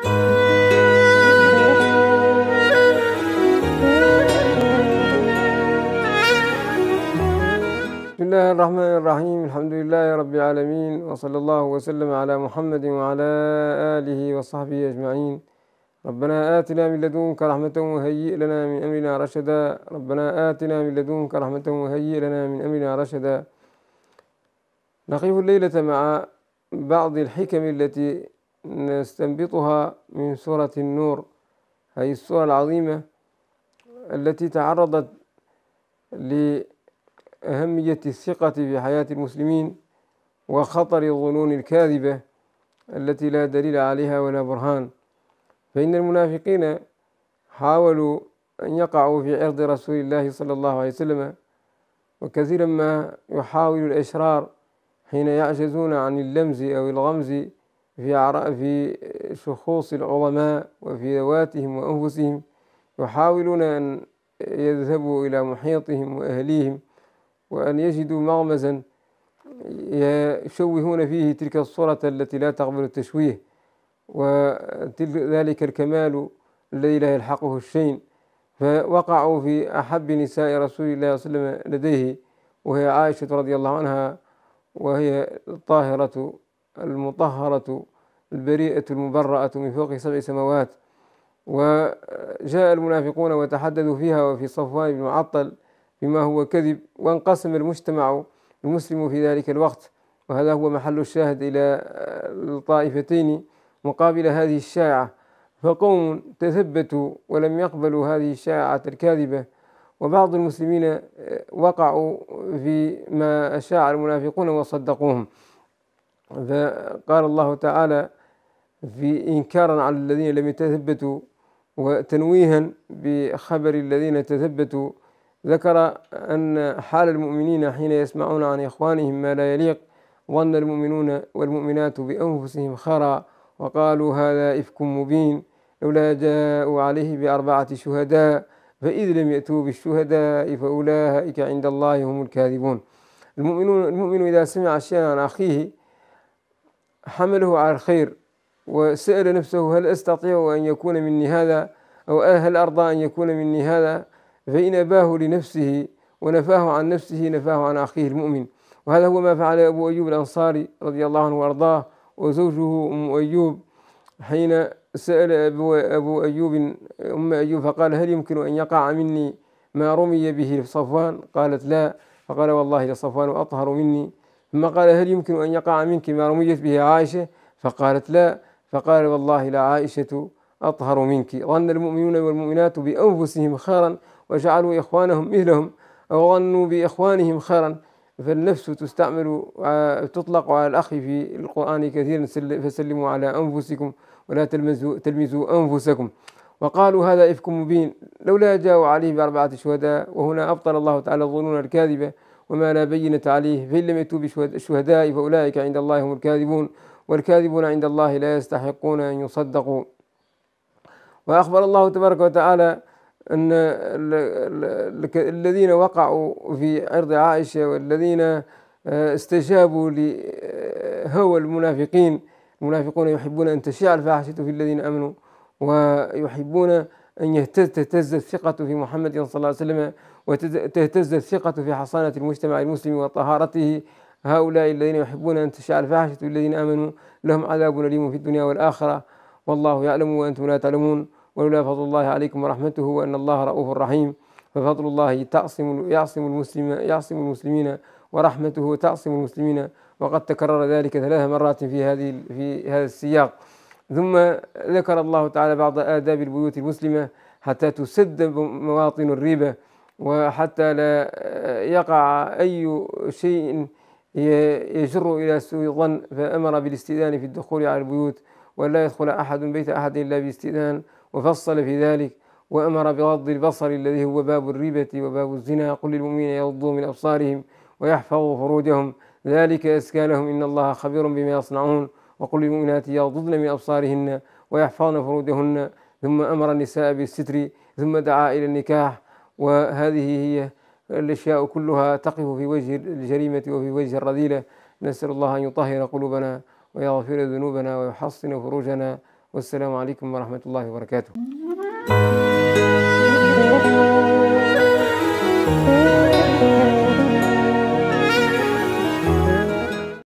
بسم الله الرحمن الرحيم الحمد لله رب العالمين وصلى الله وسلم على محمد وعلى آله وصحبه أجمعين ربنا آتنا من لدنك رحمة وهيئ لنا من أمرنا رشدا ربنا آتنا من لدنك رحمة وهيئ لنا من أمرنا رشدا نقف الليلة مع بعض الحكم التي نستنبطها من سورة النور هذه السورة العظيمة التي تعرضت لأهمية الثقة في حياة المسلمين وخطر الظنون الكاذبة التي لا دليل عليها ولا برهان فإن المنافقين حاولوا أن يقعوا في عرض رسول الله صلى الله عليه وسلم وكثيرا ما يحاول الأشرار حين يعجزون عن اللمز أو الغمز في في شخوص العظماء وفي ذواتهم وأنفسهم يحاولون أن يذهبوا إلى محيطهم وأهليهم وأن يجدوا مغمزا يشوهون فيه تلك الصورة التي لا تقبل التشويه وذلك الكمال الذي لا يلحقه الشيء فوقعوا في أحب نساء رسول الله صلى الله عليه وسلم لديه وهي عائشة رضي الله عنها وهي الطاهرة المطهرة البريئة المبرأة من فوق سبع سماوات وجاء المنافقون وتحدثوا فيها وفي صفوان بن معطل بما هو كذب وانقسم المجتمع المسلم في ذلك الوقت وهذا هو محل الشاهد إلى الطائفتين مقابل هذه الشاعة فقوم تثبتوا ولم يقبلوا هذه الشاعة الكاذبة وبعض المسلمين وقعوا في ما أشاع المنافقون وصدقوهم قال الله تعالى في إنكارا على الذين لم يتثبتوا وتنويها بخبر الذين تثبتوا ذكر أن حال المؤمنين حين يسمعون عن إخوانهم ما لا يليق ظن المؤمنون والمؤمنات بأنفسهم خرا وقالوا هذا إفك مبين لولا جاءوا عليه بأربعة شهداء فإذ لم يأتوا بالشهداء فأولئك عند الله هم الكاذبون المؤمن, المؤمن إذا سمع شيئا عن أخيه حمله على الخير وسأل نفسه هل أستطيع أن يكون مني هذا أو هل أرضى أن يكون مني هذا فإن أباه لنفسه ونفاه عن نفسه نفاه عن أخيه المؤمن وهذا هو ما فعل أبو أيوب الأنصاري رضي الله عنه وأرضاه وزوجه أم أيوب حين سأل أبو, أبو أيوب أم أيوب فقال هل يمكن أن يقع مني ما رمي به صفوان قالت لا فقال والله لصفوان أطهر مني ثم قال هل يمكن أن يقع منك ما رميت به عائشة فقالت لا فقال والله لا عائشة أطهر منك ظن المؤمنون والمؤمنات بأنفسهم خيرا وجعلوا إخوانهم مثلهم أو ظنوا بإخوانهم خيرا فالنفس تستعمل آه، تطلق على الأخ في القرآن كثيرا فسلموا على أنفسكم ولا تلمزوا, تلمزوا أنفسكم وقالوا هذا إفك مبين لولا جاءوا عليه بأربعة شهداء وهنا أبطل الله تعالى الظنون الكاذبة وما لا بينة عليه فإن لم يتوب الشهداء فأولئك عند الله هم الكاذبون والكاذبون عند الله لا يستحقون أن يصدقوا وأخبر الله تبارك وتعالى أن الذين وقعوا في عرض عائشة والذين آه، استجابوا لهوى المنافقين المنافقون يحبون أن تشيع الفاحشة في الذين آمنوا ويحبون أن تهتز الثقة في محمد صلى الله عليه وسلم وتهتز الثقة في حصانة المجتمع المسلم وطهارته هؤلاء الذين يحبون أن تشاء الفاحشة الذين آمنوا لهم عذاب أليم في الدنيا والآخرة والله يعلم وأنتم لا تعلمون ولولا فضل الله عليكم ورحمته وأن الله رؤوف رحيم ففضل الله تعصم يعصم المسلم يعصم المسلمين ورحمته تعصم المسلمين وقد تكرر ذلك ثلاث مرات في هذه في هذا السياق ثم ذكر الله تعالى بعض آداب البيوت المسلمة حتى تسد مواطن الريبة وحتى لا آه، يقع أي شيء يجر إلى سوء الظن فأمر بالاستئذان في الدخول على البيوت ولا يدخل أحد بيت أحد إلا باستئذان وفصل في ذلك وأمر بغض البصر الذي هو باب الربة وباب الزنا قل للمؤمنين يغضوا من أبصارهم ويحفظوا فروجهم ذلك أزكى لهم إن الله خبير بما يصنعون وقل للمؤمنات يغضضن من أبصارهن ويحفظن فروجهن ثم أمر النساء بالستر ثم دعا إلى النكاح وهذه هي الأشياء كلها تقف في وجه الجريمة وفي وجه الرذيلة نسأل الله أن يطهر قلوبنا ويغفر ذنوبنا ويحصن فروجنا والسلام عليكم ورحمة الله وبركاته